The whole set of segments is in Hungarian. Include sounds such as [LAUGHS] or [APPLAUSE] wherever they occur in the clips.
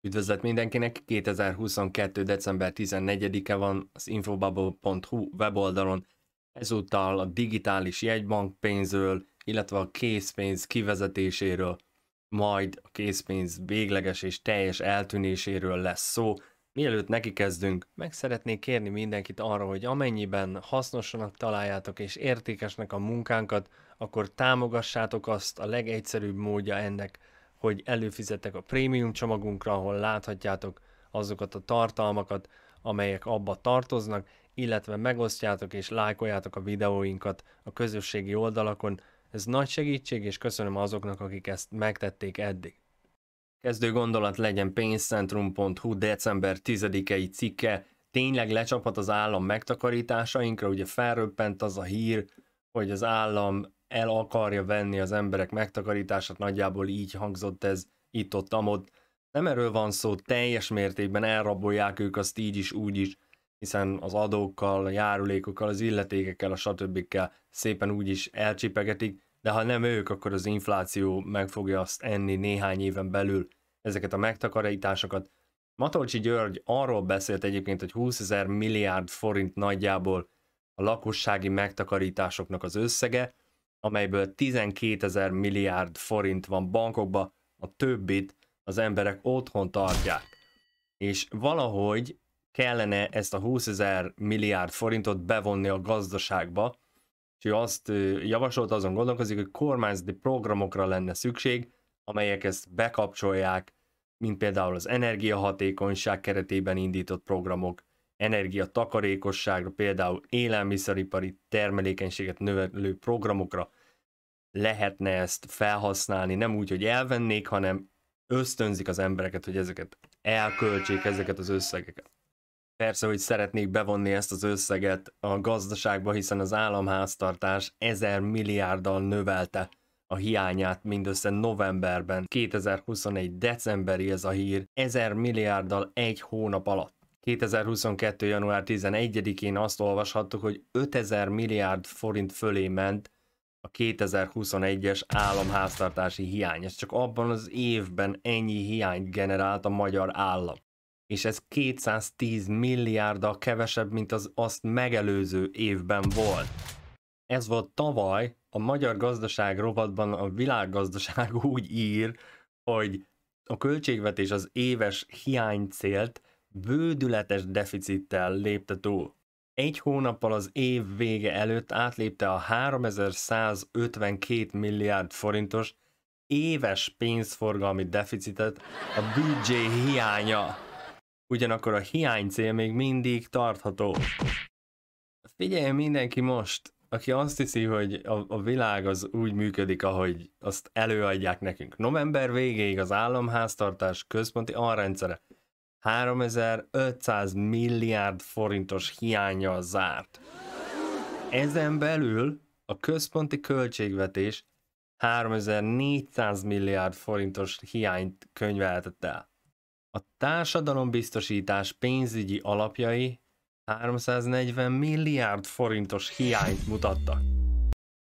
Üdvözlet mindenkinek! 2022. december 14-e van az infobubble.hu weboldalon. Ezúttal a digitális pénzről, illetve a készpénz kivezetéséről, majd a készpénz végleges és teljes eltűnéséről lesz szó. Mielőtt neki kezdünk, meg szeretnék kérni mindenkit arra, hogy amennyiben hasznosanak találjátok és értékesnek a munkánkat, akkor támogassátok azt a legegyszerűbb módja ennek – hogy előfizetek a prémium csomagunkra, ahol láthatjátok azokat a tartalmakat, amelyek abba tartoznak, illetve megosztjátok és lájkoljátok a videóinkat a közösségi oldalakon. Ez nagy segítség, és köszönöm azoknak, akik ezt megtették eddig. Kezdő gondolat legyen pénzcentrum.hu december 10-i cikke, tényleg lecsaphat az állam megtakarításainkra, ugye felröppent az a hír, hogy az állam el akarja venni az emberek megtakarítását, nagyjából így hangzott ez itt-ott, amott. Nem erről van szó, teljes mértékben elrabolják ők azt így is, úgy is, hiszen az adókkal, a járulékokkal, az illetékekkel, a stb. szépen úgy is elcsipegetik, de ha nem ők, akkor az infláció meg fogja azt enni néhány éven belül ezeket a megtakarításokat. Matolcsi György arról beszélt egyébként, hogy 20 ezer milliárd forint nagyjából a lakossági megtakarításoknak az összege, amelyből 12 ezer milliárd forint van bankokba, a többit az emberek otthon tartják. És valahogy kellene ezt a 20 ezer milliárd forintot bevonni a gazdaságba, és ő azt javasolta, azon gondolkozik, hogy kormányzati programokra lenne szükség, amelyek ezt bekapcsolják, mint például az energiahatékonyság keretében indított programok, energiatakarékosságra, például élelmiszeripari termelékenységet növelő programokra, lehetne ezt felhasználni, nem úgy, hogy elvennék, hanem ösztönzik az embereket, hogy ezeket elköltsék, ezeket az összegeket. Persze, hogy szeretnék bevonni ezt az összeget a gazdaságba, hiszen az államháztartás ezer milliárddal növelte a hiányát mindössze novemberben, 2021. decemberi ez a hír, ezer milliárddal egy hónap alatt. 2022. január 11-én azt olvashattuk, hogy 5000 milliárd forint fölé ment a 2021-es államháztartási hiány. Ez csak abban az évben ennyi hiányt generált a magyar állam. És ez 210 milliárda kevesebb, mint az azt megelőző évben volt. Ez volt tavaly, a magyar gazdaság rovatban a világgazdaság [LAUGHS] úgy ír, hogy a költségvetés az éves hiánycélt bődületes deficittel lépte túl egy hónappal az év vége előtt átlépte a 3152 milliárd forintos éves pénzforgalmi deficitet a büdzsé hiánya. Ugyanakkor a cél még mindig tartható. Figyelj mindenki most, aki azt hiszi, hogy a, a világ az úgy működik, ahogy azt előadják nekünk. November végéig az államháztartás központi arrendszere. 3500 milliárd forintos hiányjal zárt. Ezen belül a központi költségvetés 3400 milliárd forintos hiányt könyvelhetett el. A társadalombiztosítás pénzügyi alapjai 340 milliárd forintos hiányt mutattak.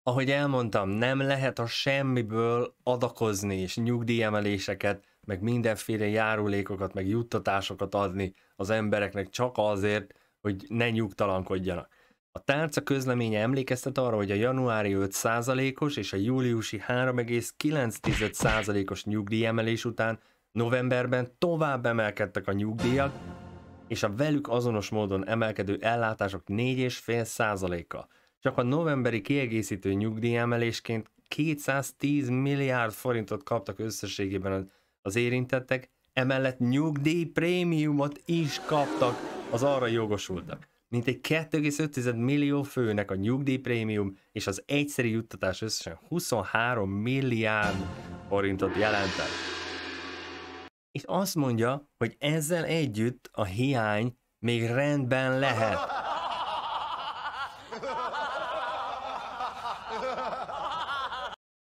Ahogy elmondtam, nem lehet a semmiből adakozni és nyugdíjemeléseket, meg mindenféle járulékokat, meg juttatásokat adni az embereknek csak azért, hogy ne nyugtalankodjanak. A tárca közleménye emlékeztet arra, hogy a januári 5%-os és a júliusi 3,9%-os nyugdíjemelés után novemberben tovább emelkedtek a nyugdíjak, és a velük azonos módon emelkedő ellátások 4,5%-a. Csak a novemberi kiegészítő nyugdíjemelésként 210 milliárd forintot kaptak összességében az az érintettek, emellett nyugdíjprémiumot is kaptak az arra jogosultak. Mint egy 2,5 millió főnek a nyugdíjprémium és az egyszeri juttatás összesen 23 milliárd forintot jelentett. És azt mondja, hogy ezzel együtt a hiány még rendben lehet.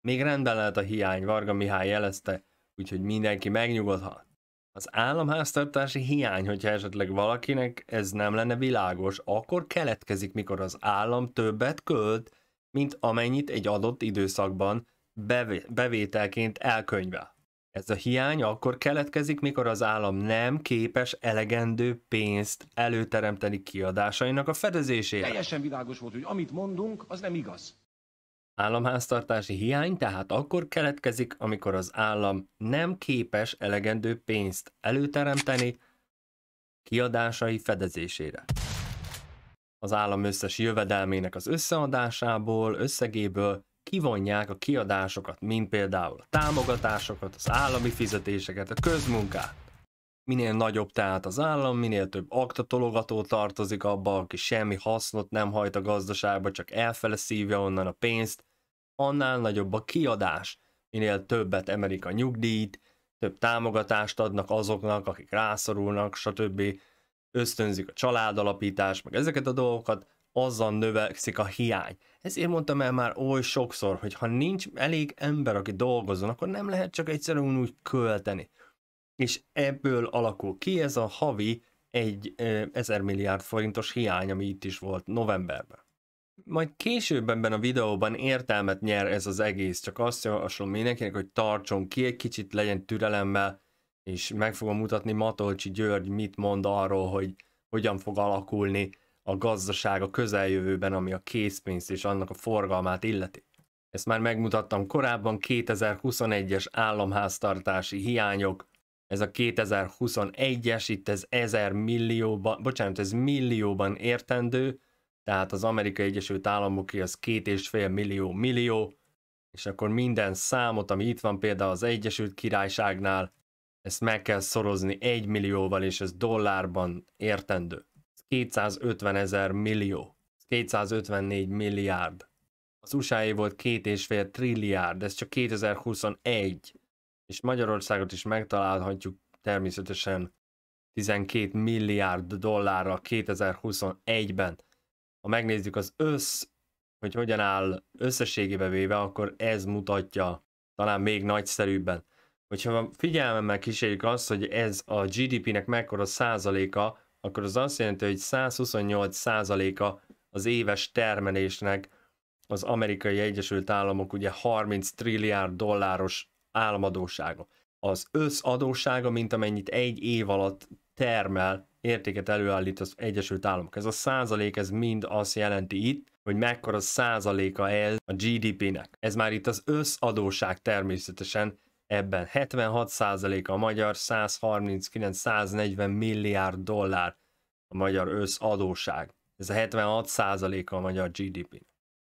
Még rendben lehet a hiány, Varga Mihály jelezte úgyhogy mindenki megnyugodhat. Az államháztartási hiány, hogyha esetleg valakinek ez nem lenne világos, akkor keletkezik, mikor az állam többet költ, mint amennyit egy adott időszakban bevételként elkönyvel. Ez a hiány akkor keletkezik, mikor az állam nem képes elegendő pénzt előteremteni kiadásainak a fedezésére. Teljesen világos volt, hogy amit mondunk, az nem igaz. Államháztartási hiány tehát akkor keletkezik, amikor az állam nem képes elegendő pénzt előteremteni kiadásai fedezésére. Az állam összes jövedelmének az összeadásából, összegéből kivonják a kiadásokat, mint például a támogatásokat, az állami fizetéseket, a közmunkát. Minél nagyobb tehát az állam, minél több aktatologató tartozik abba, aki semmi hasznot nem hajt a gazdaságba, csak elfele szívja onnan a pénzt, annál nagyobb a kiadás, minél többet emelik a nyugdíjt, több támogatást adnak azoknak, akik rászorulnak, stb. ösztönzik a családalapítást, meg ezeket a dolgokat, azzal növekszik a hiány. Ezért mondtam el már oly sokszor, hogy ha nincs elég ember, aki dolgozzon, akkor nem lehet csak egyszerűen úgy költeni. És ebből alakul ki ez a havi egy ezer milliárd forintos hiány, ami itt is volt novemberben majd később ebben a videóban értelmet nyer ez az egész, csak azt javaslom mindenkinek, hogy tartson ki egy kicsit, legyen türelemmel, és meg fogom mutatni Matolcsi György mit mond arról, hogy hogyan fog alakulni a gazdaság a közeljövőben, ami a készpénzt és annak a forgalmát illeti. Ezt már megmutattam korábban, 2021-es államháztartási hiányok, ez a 2021-es, itt ez 1000 millióban, bocsánat, ez millióban értendő, tehát az Amerikai Egyesült Államoké az két és fél millió millió, és akkor minden számot, ami itt van például az Egyesült Királyságnál, ezt meg kell szorozni egy millióval, és ez dollárban értendő. 250 ezer millió, 254 milliárd. Az usa volt két és fél trilliárd, ez csak 2021, és Magyarországot is megtalálhatjuk természetesen 12 milliárd dollárra 2021-ben ha megnézzük az össz, hogy hogyan áll összességébe véve, akkor ez mutatja talán még nagyszerűbben. Hogyha figyelmemmel kísérjük azt, hogy ez a GDP-nek mekkora százaléka, akkor az azt jelenti, hogy 128 százaléka az éves termelésnek az amerikai Egyesült Államok ugye 30 trilliárd dolláros államadósága. Az összadósága, mint amennyit egy év alatt termel, értéket előállít az Egyesült Államok. Ez a százalék, ez mind azt jelenti itt, hogy mekkora százaléka ez a GDP-nek. Ez már itt az összadóság természetesen ebben. 76 százaléka a magyar, 139-140 milliárd dollár a magyar összadóság. Ez a 76 százaléka a magyar GDP. -nek.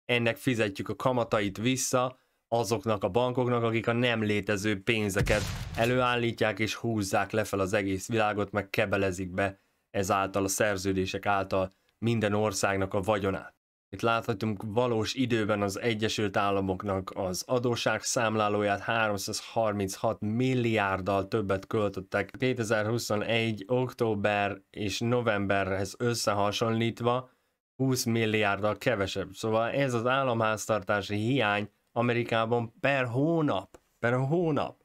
Ennek fizetjük a kamatait vissza, azoknak a bankoknak, akik a nem létező pénzeket előállítják és húzzák fel az egész világot, meg kebelezik be ezáltal a szerződések által minden országnak a vagyonát. Itt láthatunk valós időben az Egyesült Államoknak az adósság számlálóját 336 milliárddal többet költöttek 2021. október és novemberhez összehasonlítva 20 milliárddal kevesebb. Szóval ez az államháztartási hiány Amerikában per hónap. Per hónap.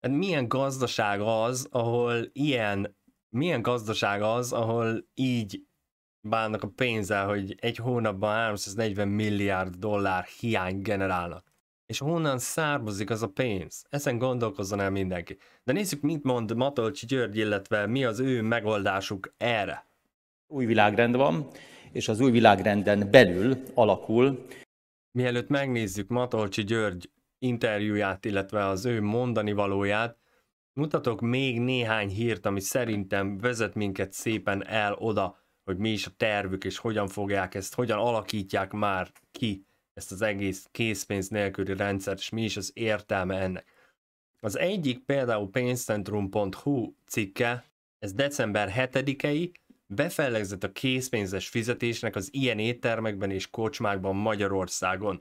Hát milyen gazdaság az, ahol ilyen, milyen gazdaság az, ahol így bánnak a pénzzel, hogy egy hónapban 340 milliárd dollár hiány generálnak. És honnan származik az a pénz? Ezen gondolkozzon el mindenki. De nézzük, mit mond Matolcsi György, illetve mi az ő megoldásuk erre. Új világrend van, és az új világrenden belül alakul. Mielőtt megnézzük Matolcsi György interjúját, illetve az ő mondani valóját, mutatok még néhány hírt, ami szerintem vezet minket szépen el oda, hogy mi is a tervük, és hogyan fogják ezt, hogyan alakítják már ki ezt az egész készpénz nélküli rendszert, és mi is az értelme ennek. Az egyik például pénzcentrum.hu cikke, ez december 7-ei, befellegzett a készpénzes fizetésnek az ilyen éttermekben és kocsmákban Magyarországon.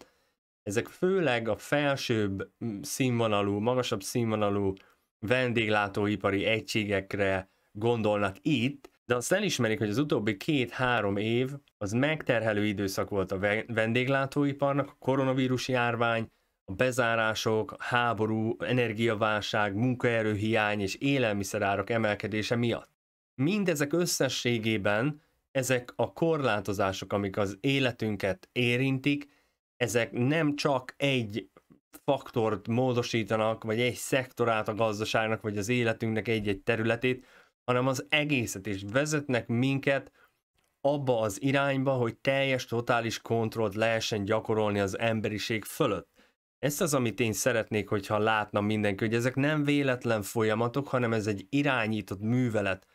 Ezek főleg a felsőbb mm, színvonalú, magasabb színvonalú vendéglátóipari egységekre gondolnak itt, de azt elismerik, hogy az utóbbi két-három év az megterhelő időszak volt a vendéglátóiparnak, a koronavírus járvány, a bezárások, háború, energiaválság, munkaerőhiány és élelmiszerárak emelkedése miatt mindezek összességében ezek a korlátozások, amik az életünket érintik, ezek nem csak egy faktort módosítanak, vagy egy szektorát a gazdaságnak, vagy az életünknek egy-egy területét, hanem az egészet, is vezetnek minket abba az irányba, hogy teljes, totális kontrollt lehessen gyakorolni az emberiség fölött. Ez az, amit én szeretnék, hogyha látna mindenki, hogy ezek nem véletlen folyamatok, hanem ez egy irányított művelet,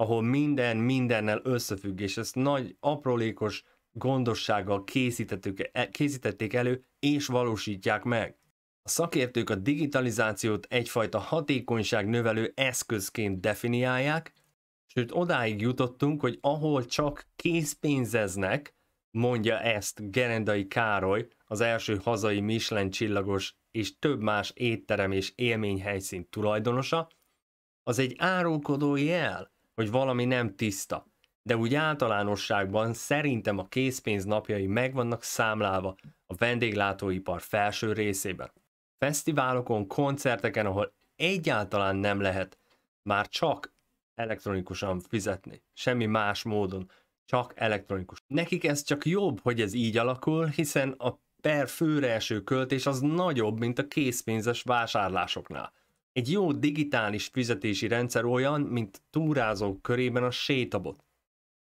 ahol minden mindennel összefügg, és ezt nagy aprólékos gondossággal e, készítették elő, és valósítják meg. A szakértők a digitalizációt egyfajta hatékonyság növelő eszközként definiálják, sőt odáig jutottunk, hogy ahol csak készpénzeznek, mondja ezt Gerendai Károly, az első hazai Michelin csillagos és több más étterem és élményhelyszín tulajdonosa, az egy árulkodó jel, hogy valami nem tiszta. De úgy általánosságban szerintem a készpénz napjai meg vannak számlálva a vendéglátóipar felső részében. Fesztiválokon, koncerteken, ahol egyáltalán nem lehet már csak elektronikusan fizetni, semmi más módon, csak elektronikus. Nekik ez csak jobb, hogy ez így alakul, hiszen a per főre eső költés az nagyobb, mint a készpénzes vásárlásoknál. Egy jó digitális fizetési rendszer olyan, mint túrázók körében a sétabot.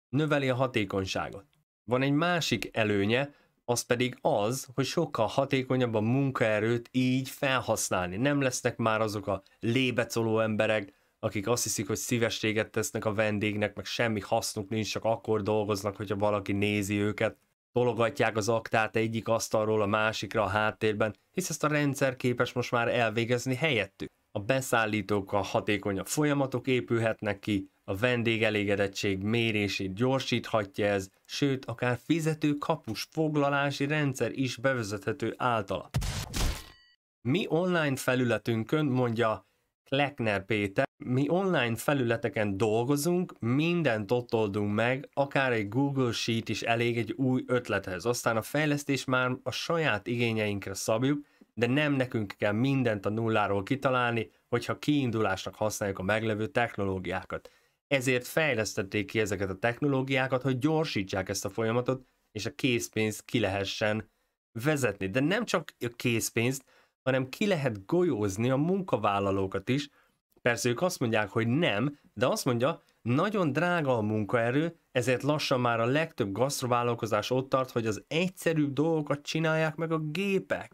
Növeli a hatékonyságot. Van egy másik előnye, az pedig az, hogy sokkal hatékonyabb a munkaerőt így felhasználni. Nem lesznek már azok a lébecoló emberek, akik azt hiszik, hogy szívességet tesznek a vendégnek, meg semmi hasznuk nincs, csak akkor dolgoznak, hogyha valaki nézi őket. Tologatják az aktát egyik asztalról a másikra a háttérben, hisz ezt a rendszer képes most már elvégezni helyettük a beszállítókkal hatékonyabb folyamatok épülhetnek ki, a vendégelégedettség mérését gyorsíthatja ez, sőt, akár fizető kapus foglalási rendszer is bevezethető általa. Mi online felületünkön, mondja Kleckner Péter, mi online felületeken dolgozunk, mindent ott oldunk meg, akár egy Google Sheet is elég egy új ötlethez. Aztán a fejlesztés már a saját igényeinkre szabjuk, de nem nekünk kell mindent a nulláról kitalálni, hogyha kiindulásnak használjuk a meglevő technológiákat. Ezért fejlesztették ki ezeket a technológiákat, hogy gyorsítsák ezt a folyamatot, és a készpénzt ki lehessen vezetni. De nem csak a készpénzt, hanem ki lehet golyózni a munkavállalókat is. Persze ők azt mondják, hogy nem, de azt mondja, nagyon drága a munkaerő, ezért lassan már a legtöbb gasztrovállalkozás ott tart, hogy az egyszerűbb dolgokat csinálják meg a gépek.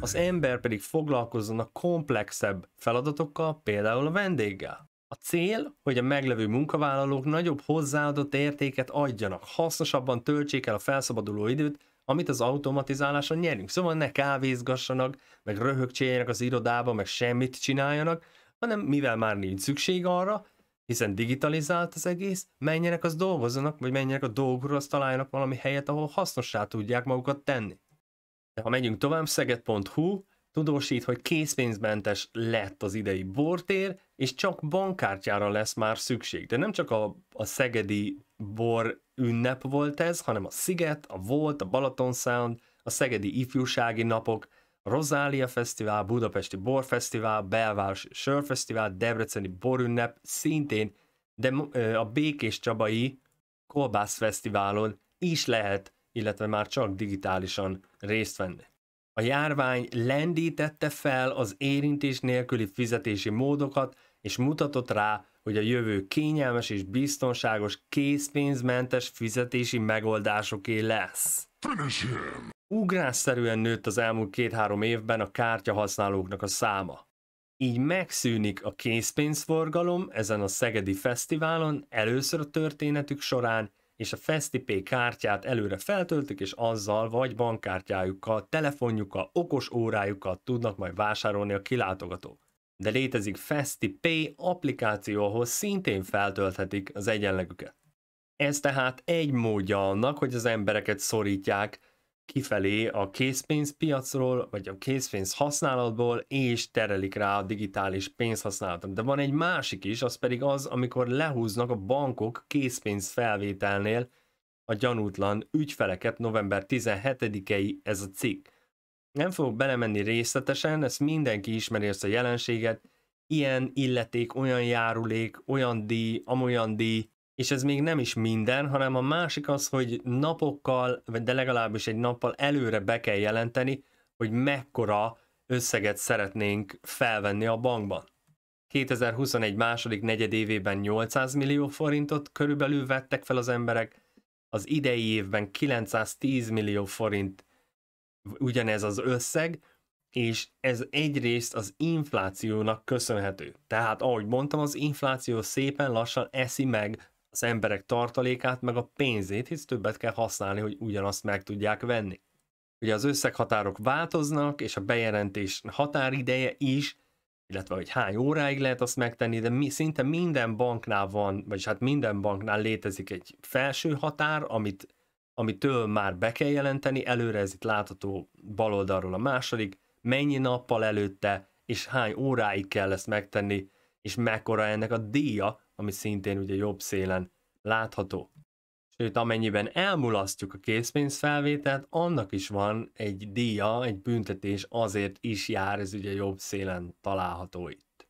Az ember pedig foglalkozzon a komplexebb feladatokkal, például a vendéggel. A cél, hogy a meglevő munkavállalók nagyobb hozzáadott értéket adjanak, hasznosabban töltsék el a felszabaduló időt, amit az automatizáláson nyerünk. Szóval ne kávézgassanak, meg röhögcséljenek az irodába, meg semmit csináljanak, hanem mivel már nincs szükség arra, hiszen digitalizált az egész, menjenek az dolgozzanak, vagy menjenek a dolgokról, azt találjanak valami helyet, ahol hasznossá tudják magukat tenni. Ha megyünk tovább, szeged.hu tudósít, hogy készpénzmentes lett az idei bortér, és csak bankkártyára lesz már szükség. De nem csak a, a szegedi bor ünnep volt ez, hanem a Sziget, a Volt, a Balaton Sound, a Szegedi Ifjúsági Napok, a Rozália Fesztivál, Budapesti Borfesztivál, Belváros Sörfesztivál, Debreceni Borünnep, szintén, de a Békés Csabai Kolbász Fesztiválon is lehet illetve már csak digitálisan részt venni. A járvány lendítette fel az érintés nélküli fizetési módokat, és mutatott rá, hogy a jövő kényelmes és biztonságos készpénzmentes fizetési megoldásoké lesz. Ugrásszerűen nőtt az elmúlt két-három évben a kártyahasználóknak a száma. Így megszűnik a készpénzforgalom ezen a Szegedi Fesztiválon először a történetük során, és a FestiPay kártyát előre feltöltik, és azzal vagy bankkártyájukkal, telefonjukkal, okos órájukkal tudnak majd vásárolni a kilátogatók de létezik FestiPay applikáció, ahol szintén feltölthetik az egyenlegüket. Ez tehát egy módja annak, hogy az embereket szorítják kifelé a készpénzpiacról, vagy a készpénz használatból, és terelik rá a digitális pénzhasználatot, De van egy másik is, az pedig az, amikor lehúznak a bankok készpénz felvételnél a gyanútlan ügyfeleket november 17 i ez a cikk. Nem fogok belemenni részletesen, ezt mindenki ismeri ezt a jelenséget, ilyen illeték, olyan járulék, olyan díj, amolyan díj, és ez még nem is minden, hanem a másik az, hogy napokkal, vagy de legalábbis egy nappal előre be kell jelenteni, hogy mekkora összeget szeretnénk felvenni a bankban. 2021 második negyedévében 800 millió forintot körülbelül vettek fel az emberek, az idei évben 910 millió forint ugyanez az összeg, és ez egyrészt az inflációnak köszönhető. Tehát, ahogy mondtam, az infláció szépen lassan eszi meg az emberek tartalékát, meg a pénzét, hisz többet kell használni, hogy ugyanazt meg tudják venni. Ugye az összeghatárok változnak, és a bejelentés határideje is, illetve hogy hány óráig lehet azt megtenni, de mi, szinte minden banknál van, vagyis hát minden banknál létezik egy felső határ, amit, amitől már be kell jelenteni, előre ez itt látható oldalról a második, mennyi nappal előtte, és hány óráig kell ezt megtenni, és mekkora ennek a díja, ami szintén ugye jobb szélen látható. Sőt, amennyiben elmulasztjuk a készpénzfelvételt, annak is van egy díja, egy büntetés azért is jár, ez ugye jobb szélen található itt.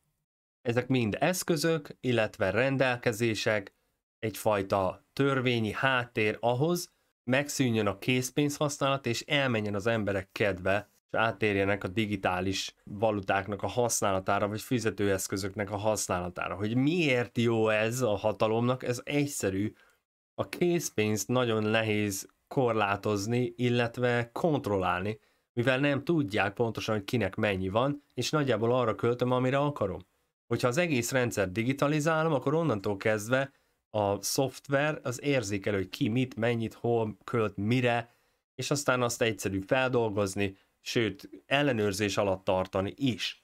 Ezek mind eszközök, illetve rendelkezések, egyfajta törvényi háttér ahhoz, megszűnjön a készpénz használat, és elmenjen az emberek kedve és átérjenek a digitális valutáknak a használatára, vagy fizetőeszközöknek a használatára. Hogy miért jó ez a hatalomnak, ez egyszerű. A készpénzt nagyon nehéz korlátozni, illetve kontrollálni, mivel nem tudják pontosan, hogy kinek mennyi van, és nagyjából arra költöm, amire akarom. Hogyha az egész rendszer digitalizálom, akkor onnantól kezdve a szoftver az érzékelő, hogy ki mit, mennyit, hol költ, mire, és aztán azt egyszerű feldolgozni, sőt ellenőrzés alatt tartani is.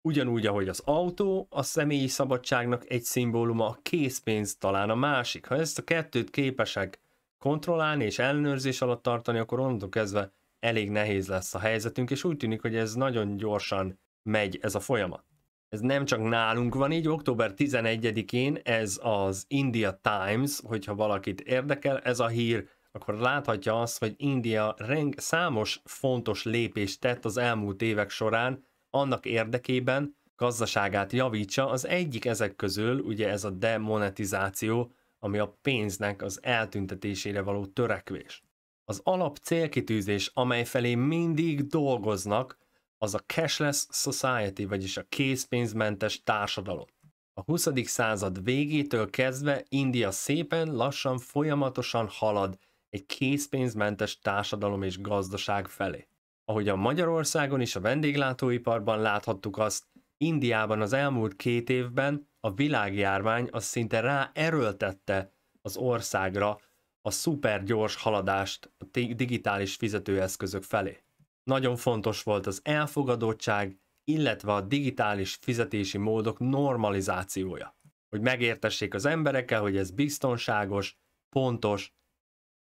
Ugyanúgy, ahogy az autó a személyi szabadságnak egy szimbóluma, a készpénz talán a másik. Ha ezt a kettőt képesek kontrollálni és ellenőrzés alatt tartani, akkor onnantól kezdve elég nehéz lesz a helyzetünk, és úgy tűnik, hogy ez nagyon gyorsan megy ez a folyamat. Ez nem csak nálunk van így, október 11-én ez az India Times, hogyha valakit érdekel, ez a hír akkor láthatja azt, hogy India reng- számos fontos lépést tett az elmúlt évek során annak érdekében, gazdaságát javítsa, az egyik ezek közül ugye ez a demonetizáció, ami a pénznek az eltüntetésére való törekvés. Az alap célkitűzés, amely felé mindig dolgoznak, az a cashless society, vagyis a készpénzmentes társadalom. A 20. század végétől kezdve India szépen, lassan, folyamatosan halad egy készpénzmentes társadalom és gazdaság felé. Ahogy a Magyarországon is a vendéglátóiparban láthattuk azt, Indiában az elmúlt két évben a világjárvány az szinte rá erőltette az országra a szupergyors haladást a digitális fizetőeszközök felé. Nagyon fontos volt az elfogadottság, illetve a digitális fizetési módok normalizációja, hogy megértessék az emberekkel, hogy ez biztonságos, pontos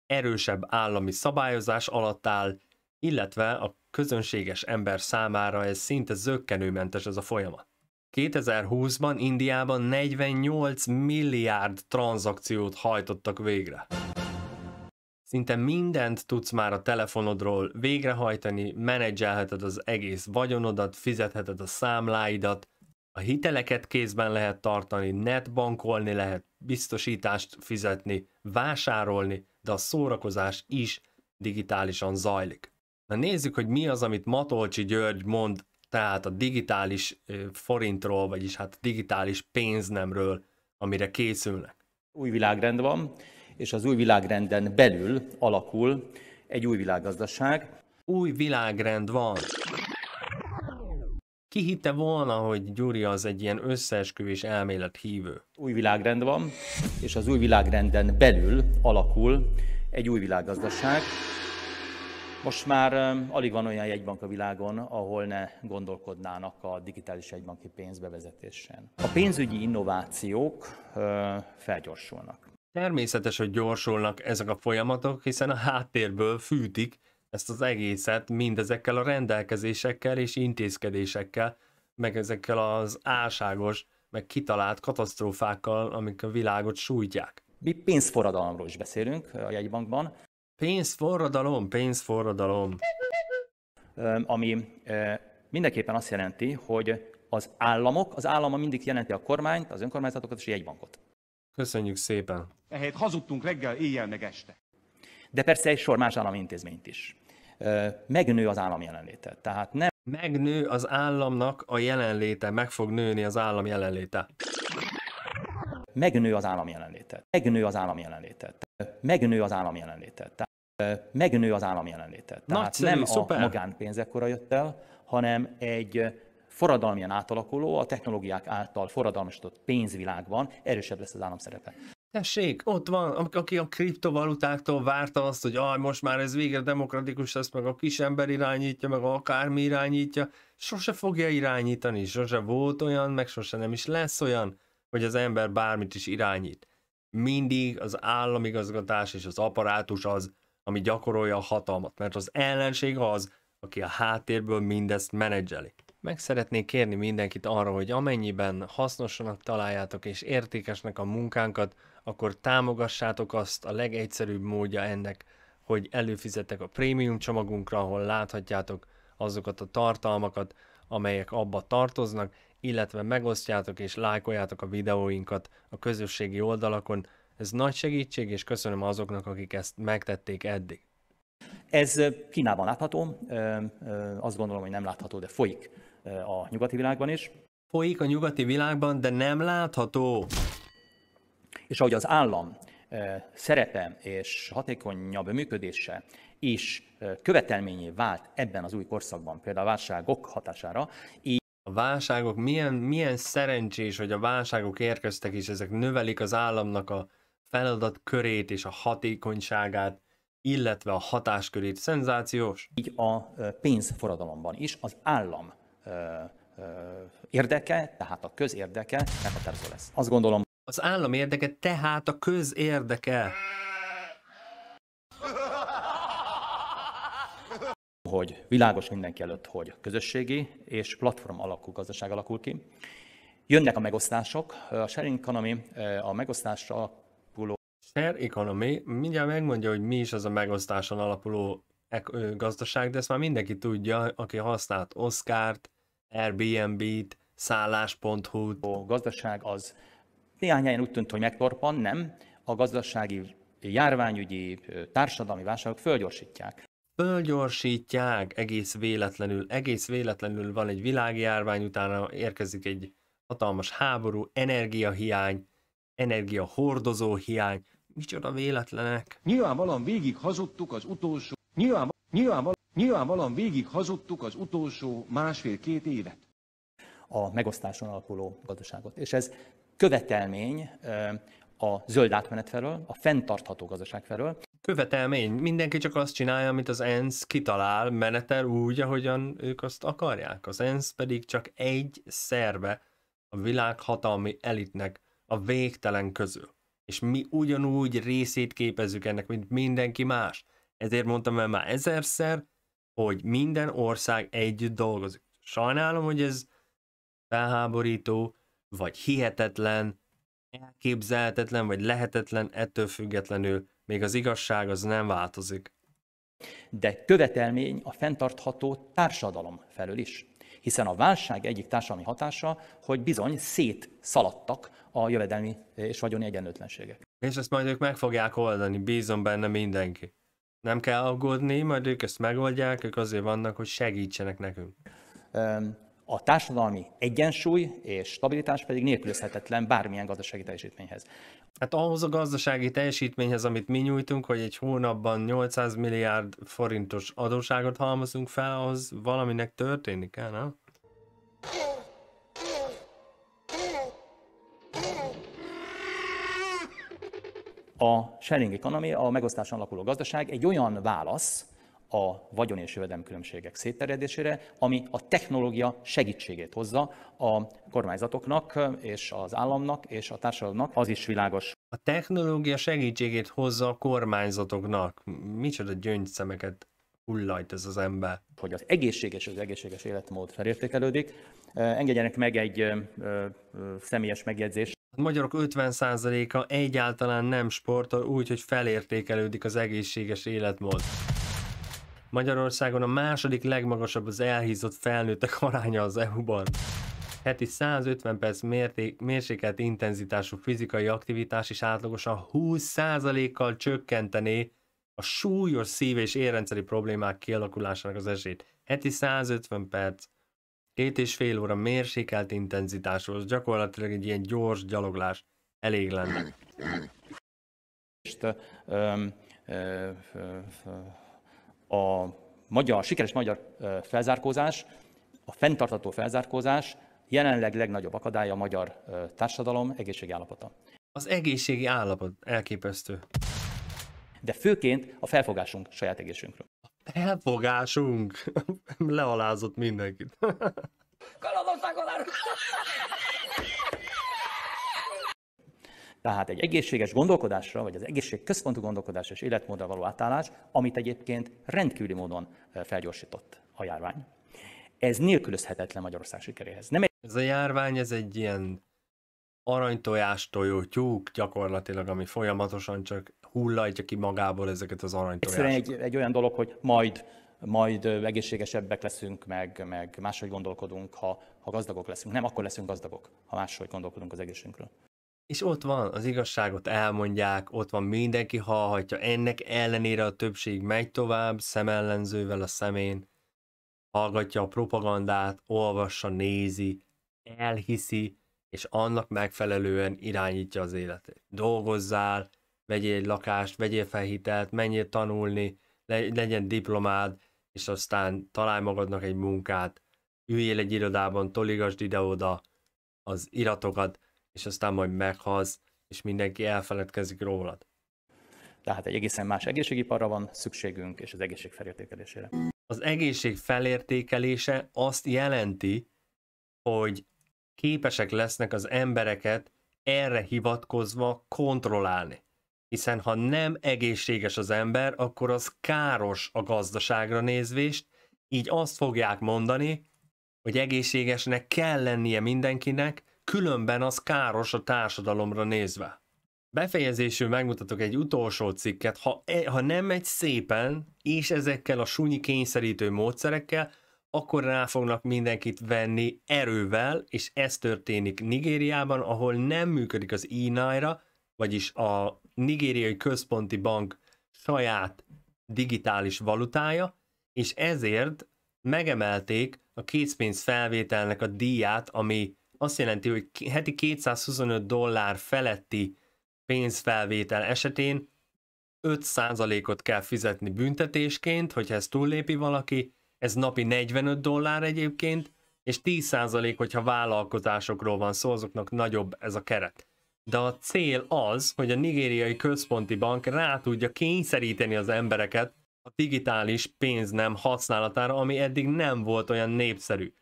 erősebb állami szabályozás alatt áll, illetve a közönséges ember számára ez szinte zöggenőmentes ez a folyamat. 2020-ban Indiában 48 milliárd tranzakciót hajtottak végre. Szinte mindent tudsz már a telefonodról végrehajtani, menedzselheted az egész vagyonodat, fizetheted a számláidat, a hiteleket kézben lehet tartani, netbankolni lehet, biztosítást fizetni, vásárolni, de a szórakozás is digitálisan zajlik. Na nézzük, hogy mi az, amit Matolcsi György mond, tehát a digitális forintról, vagyis hát digitális pénznemről, amire készülnek. Új világrend van, és az új világrenden belül alakul egy új világgazdaság. Új világrend van. Ki hitte volna, hogy Gyuri az egy ilyen összeesküvés elmélet hívő? Új világrend van, és az új világrenden belül alakul egy új világgazdaság. Most már alig van olyan jegybank a világon, ahol ne gondolkodnának a digitális jegybanki pénz bevezetésen. A pénzügyi innovációk felgyorsulnak. Természetes, hogy gyorsulnak ezek a folyamatok, hiszen a háttérből fűtik ezt az egészet mindezekkel a rendelkezésekkel és intézkedésekkel, meg ezekkel az álságos, meg kitalált katasztrófákkal, amik a világot sújtják. Mi pénzforradalomról is beszélünk a jegybankban. Pénzforradalom, pénzforradalom. Ami mindenképpen azt jelenti, hogy az államok, az állama mindig jelenti a kormányt, az önkormányzatokat és a jegybankot. Köszönjük szépen. Ehelyett hazudtunk reggel, éjjel meg este de persze egy sor más állami intézményt is. Megnő az állam jelenléte. Tehát nem Megnő az államnak a jelenléte, meg fog nőni az állam jelenléte. Megnő az állam jelenléte. Megnő az állam jelenléte. Megnő az állam jelenléte. Megnő az állam jelenléte. Tehát Nagyszerű, nem szuper. a magánpénz ekkora jött el, hanem egy forradalmian átalakuló, a technológiák által forradalmasított pénzvilágban erősebb lesz az állam szerepe. Tessék, ott van, aki a kriptovalutáktól várta azt, hogy aj, most már ez végre demokratikus lesz, meg a kis ember irányítja, meg akármi irányítja, sose fogja irányítani, sose volt olyan, meg sose nem is lesz olyan, hogy az ember bármit is irányít. Mindig az államigazgatás és az apparátus az, ami gyakorolja a hatalmat, mert az ellenség az, aki a háttérből mindezt menedzseli. Meg szeretnék kérni mindenkit arra, hogy amennyiben hasznosanak találjátok és értékesnek a munkánkat, akkor támogassátok azt a legegyszerűbb módja ennek, hogy előfizetek a prémium csomagunkra, ahol láthatjátok azokat a tartalmakat, amelyek abba tartoznak, illetve megosztjátok és lájkoljátok a videóinkat a közösségi oldalakon. Ez nagy segítség, és köszönöm azoknak, akik ezt megtették eddig. Ez Kínában látható, azt gondolom, hogy nem látható, de folyik a nyugati világban is. Folyik a nyugati világban, de nem látható. És ahogy az állam szerepe és hatékonyabb működése is követelményé vált ebben az új korszakban, például a válságok hatására, így a válságok, milyen, milyen szerencsés, hogy a válságok érkeztek, és ezek növelik az államnak a feladat körét és a hatékonyságát, illetve a hatáskörét. Szenzációs. Így a pénzforradalomban is az állam ö, ö, érdeke, tehát a közérdeke meghatározó lesz. Azt gondolom, az állam érdeke tehát a közérdeke. Hogy világos mindenki előtt, hogy közösségi és platform alakú gazdaság alakul ki. Jönnek a megosztások, a sharing economy, eh, a megosztásra alapuló... Share economy, mindjárt megmondja, hogy mi is az a megosztáson alapuló eh, gazdaság, de ezt már mindenki tudja, aki használt Oscar-t, Airbnb-t, szállás.hu-t. A gazdaság az néhány helyen úgy tűnt, hogy megtorpan, nem. A gazdasági, járványügyi, társadalmi válságok fölgyorsítják. Fölgyorsítják egész véletlenül. Egész véletlenül van egy világjárvány, utána érkezik egy hatalmas háború, energiahiány, energiahordozó hiány. Micsoda véletlenek. Nyilvánvalóan végig hazudtuk az utolsó... Nyilván, nyilvánvalóan, nyilvánvalóan végig hazudtuk az utolsó másfél-két évet a megosztáson alapuló gazdaságot. És ez követelmény a zöld átmenet felől, a fenntartható gazdaság felől. Követelmény. Mindenki csak azt csinálja, amit az ENSZ kitalál, menetel úgy, ahogyan ők azt akarják. Az ENSZ pedig csak egy szerve a világ hatalmi elitnek a végtelen közül. És mi ugyanúgy részét képezzük ennek, mint mindenki más. Ezért mondtam el már ezerszer, hogy minden ország együtt dolgozik. Sajnálom, hogy ez felháborító, vagy hihetetlen, elképzelhetetlen, vagy lehetetlen, ettől függetlenül még az igazság az nem változik. De követelmény a fenntartható társadalom felől is. Hiszen a válság egyik társadalmi hatása, hogy bizony szétszaladtak a jövedelmi és vagyoni egyenlőtlenségek. És ezt majd ők meg fogják oldani, bízom benne mindenki. Nem kell aggódni, majd ők ezt megoldják, ők azért vannak, hogy segítsenek nekünk. A társadalmi egyensúly és stabilitás pedig nélkülözhetetlen bármilyen gazdasági teljesítményhez. Hát ahhoz a gazdasági teljesítményhez, amit mi nyújtunk, hogy egy hónapban 800 milliárd forintos adóságot halmozunk fel, ahhoz valaminek történik, kell, nem? A sharing economy, a megosztáson alakuló gazdaság egy olyan válasz, a vagyon és különbségek szétterjedésére, ami a technológia segítségét hozza a kormányzatoknak és az államnak és a társadalomnak, az is világos. A technológia segítségét hozza a kormányzatoknak. Micsoda gyöngyszemeket hullajt ez az ember. Hogy az egészséges az egészséges életmód felértékelődik. Engedjenek meg egy személyes megjegyzést. A magyarok 50%-a egyáltalán nem sportol, úgyhogy felértékelődik az egészséges életmód. Magyarországon a második legmagasabb az elhízott felnőttek aránya az EU-ban. Heti 150 perc mérték, mérsékelt intenzitású fizikai aktivitás is átlagosan 20%-kal csökkentené a súlyos szív- és érrendszeri problémák kialakulásának az esélyt. Heti 150 perc, két és fél óra mérsékelt intenzitású, az gyakorlatilag egy ilyen gyors gyaloglás elég lenne a magyar, sikeres magyar felzárkózás, a fenntartató felzárkózás jelenleg legnagyobb akadálya a magyar társadalom egészségi állapota. Az egészségi állapot elképesztő. De főként a felfogásunk saját egészségünkről. A felfogásunk [LAUGHS] lealázott mindenkit. Kalandországon Tehát egy egészséges gondolkodásra, vagy az egészség központú gondolkodásra és életmódra való átállás, amit egyébként rendkívüli módon felgyorsított a járvány. Ez nélkülözhetetlen Magyarország sikeréhez. Nem egy... Ez a járvány, ez egy ilyen aranytojás tojó tyúk gyakorlatilag, ami folyamatosan csak hullajtja ki magából ezeket az aranytojást. Egyszerűen egy, egy olyan dolog, hogy majd majd egészségesebbek leszünk, meg, meg máshogy gondolkodunk, ha, ha gazdagok leszünk. Nem, akkor leszünk gazdagok, ha máshogy gondolkodunk az egészségünkről. És ott van, az igazságot elmondják, ott van mindenki hallhatja, ennek ellenére a többség megy tovább szemellenzővel a szemén, hallgatja a propagandát, olvassa, nézi, elhiszi, és annak megfelelően irányítja az életét. Dolgozzál, vegyél egy lakást, vegyél felhitelt, menjél tanulni, legyen diplomád, és aztán találj magadnak egy munkát, üljél egy irodában, toligasd ide-oda az iratokat, és aztán majd meghalsz, és mindenki elfeledkezik rólad. Tehát egy egészen más egészségiparra van szükségünk, és az egészség felértékelésére. Az egészség felértékelése azt jelenti, hogy képesek lesznek az embereket erre hivatkozva kontrollálni. Hiszen ha nem egészséges az ember, akkor az káros a gazdaságra nézvést, így azt fogják mondani, hogy egészségesnek kell lennie mindenkinek, különben az káros a társadalomra nézve. Befejezésül megmutatok egy utolsó cikket, ha, e, ha nem megy szépen, és ezekkel a súnyi kényszerítő módszerekkel, akkor rá fognak mindenkit venni erővel, és ez történik Nigériában, ahol nem működik az e vagyis a nigériai központi bank saját digitális valutája, és ezért megemelték a készpénz felvételnek a díját, ami azt jelenti, hogy heti 225 dollár feletti pénzfelvétel esetén 5%-ot kell fizetni büntetésként, hogyha ezt túllépi valaki, ez napi 45 dollár egyébként, és 10% hogyha vállalkozásokról van szó, azoknak nagyobb ez a keret. De a cél az, hogy a nigériai központi bank rá tudja kényszeríteni az embereket a digitális pénz nem használatára, ami eddig nem volt olyan népszerű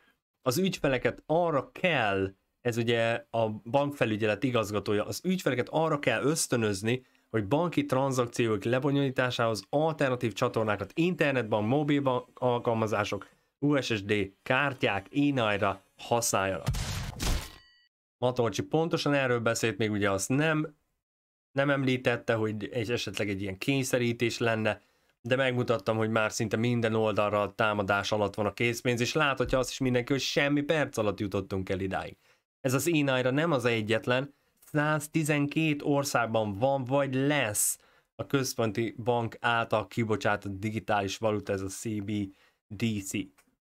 az ügyfeleket arra kell, ez ugye a bankfelügyelet igazgatója, az ügyfeleket arra kell ösztönözni, hogy banki tranzakciók lebonyolításához alternatív csatornákat internetban, mobilban alkalmazások, USSD, kártyák, e használjanak. Matolcsi pontosan erről beszélt, még ugye azt nem, nem említette, hogy egy, esetleg egy ilyen kényszerítés lenne, de megmutattam, hogy már szinte minden oldalra támadás alatt van a készpénz, és láthatja azt is mindenki, hogy semmi perc alatt jutottunk el idáig. Ez az e nem az egyetlen, 112 országban van vagy lesz a központi bank által kibocsátott digitális valuta, ez a CBDC.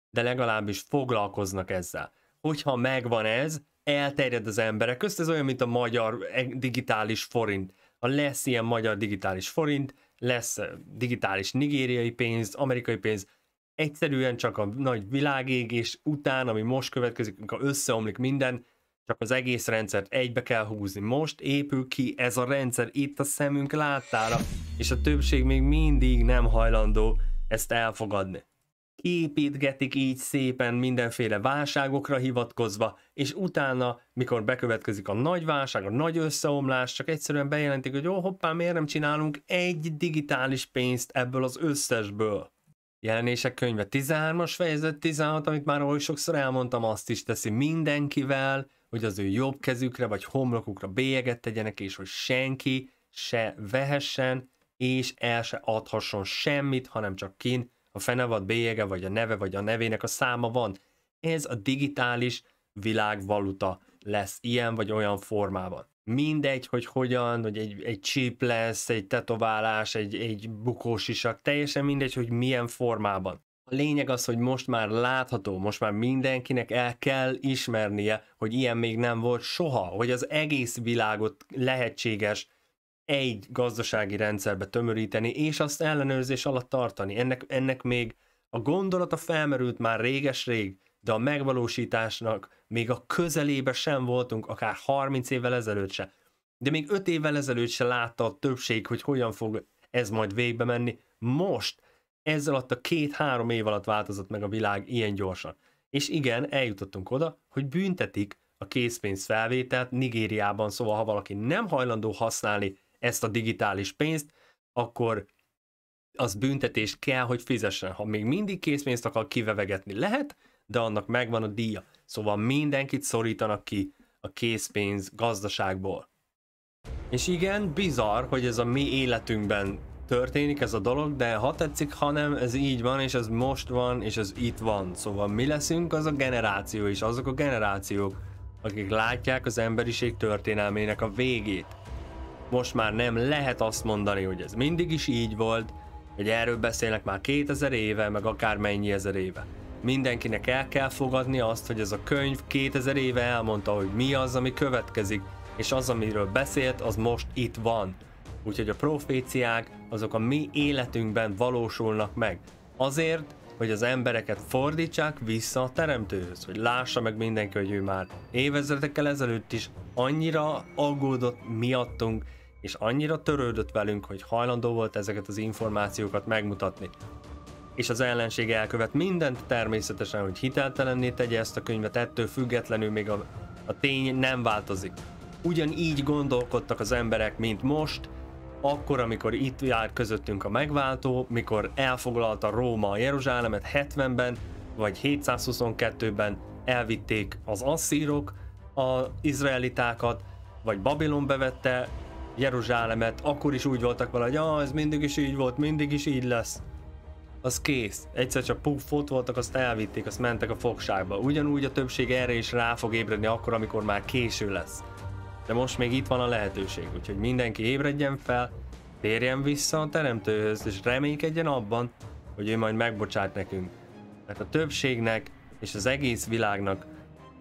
De legalábbis foglalkoznak ezzel. Hogyha megvan ez, elterjed az emberek közt, ez olyan, mint a magyar eh, digitális forint. Ha lesz ilyen magyar digitális forint, lesz digitális nigériai pénz, amerikai pénz, egyszerűen csak a nagy világégés után, ami most következik, amikor összeomlik minden, csak az egész rendszert egybe kell húzni. Most épül ki ez a rendszer itt a szemünk láttára, és a többség még mindig nem hajlandó ezt elfogadni építgetik így szépen mindenféle válságokra hivatkozva, és utána, mikor bekövetkezik a nagy válság, a nagy összeomlás, csak egyszerűen bejelentik, hogy ó, hoppá, miért nem csinálunk egy digitális pénzt ebből az összesből. Jelenések könyve 13-as fejezet 16, amit már oly sokszor elmondtam, azt is teszi mindenkivel, hogy az ő jobb kezükre vagy homlokukra bélyeget tegyenek, és hogy senki se vehessen, és el se adhasson semmit, hanem csak kint a fenevad bélyege, vagy a neve, vagy a nevének a száma van. Ez a digitális világvaluta lesz ilyen vagy olyan formában. Mindegy, hogy hogyan, hogy egy, egy chip lesz, egy tetoválás, egy, egy bukós isak, teljesen mindegy, hogy milyen formában. A lényeg az, hogy most már látható, most már mindenkinek el kell ismernie, hogy ilyen még nem volt soha, hogy az egész világot lehetséges egy gazdasági rendszerbe tömöríteni, és azt ellenőrzés alatt tartani. Ennek, ennek még a gondolata felmerült már réges-rég, de a megvalósításnak még a közelébe sem voltunk, akár 30 évvel ezelőtt se. De még 5 évvel ezelőtt se látta a többség, hogy hogyan fog ez majd végbe menni. Most, ezzel alatt a két-három év alatt változott meg a világ ilyen gyorsan. És igen, eljutottunk oda, hogy büntetik a készpénz felvételt Nigériában, szóval ha valaki nem hajlandó használni ezt a digitális pénzt, akkor az büntetés kell, hogy fizessen. Ha még mindig készpénzt akar kivevegetni, lehet, de annak megvan a díja. Szóval mindenkit szorítanak ki a készpénz gazdaságból. És igen, bizarr, hogy ez a mi életünkben történik ez a dolog, de ha tetszik, ha nem, ez így van, és ez most van, és ez itt van. Szóval mi leszünk az a generáció, és azok a generációk, akik látják az emberiség történelmének a végét most már nem lehet azt mondani, hogy ez mindig is így volt, hogy erről beszélnek már 2000 éve, meg akár mennyi ezer éve. Mindenkinek el kell fogadni azt, hogy ez a könyv 2000 éve elmondta, hogy mi az, ami következik, és az, amiről beszélt, az most itt van. Úgyhogy a proféciák azok a mi életünkben valósulnak meg. Azért, hogy az embereket fordítsák vissza a teremtőhöz, hogy lássa meg mindenki, hogy ő már évezredekkel ezelőtt is annyira aggódott miattunk, és annyira törődött velünk, hogy hajlandó volt ezeket az információkat megmutatni. És az ellenség elkövet mindent természetesen, hogy hiteltelenné tegye ezt a könyvet, ettől függetlenül még a, a tény nem változik. Ugyanígy gondolkodtak az emberek, mint most, akkor, amikor itt jár közöttünk a megváltó, mikor elfoglalta Róma a Jeruzsálemet 70-ben, vagy 722-ben elvitték az asszírok az izraelitákat, vagy Babilon bevette Jeruzsálemet, akkor is úgy voltak vele, hogy ah, ez mindig is így volt, mindig is így lesz. Az kész. Egyszer csak puff, ott voltak, azt elvitték, azt mentek a fogságba. Ugyanúgy a többség erre is rá fog ébredni akkor, amikor már késő lesz. De most még itt van a lehetőség, úgyhogy mindenki ébredjen fel, térjen vissza a teremtőhöz, és reménykedjen abban, hogy ő majd megbocsát nekünk. Mert a többségnek és az egész világnak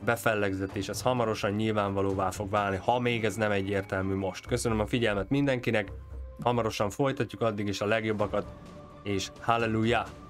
befellegzetés, ez hamarosan nyilvánvalóvá fog válni, ha még ez nem egyértelmű most. Köszönöm a figyelmet mindenkinek, hamarosan folytatjuk addig is a legjobbakat, és halleluja!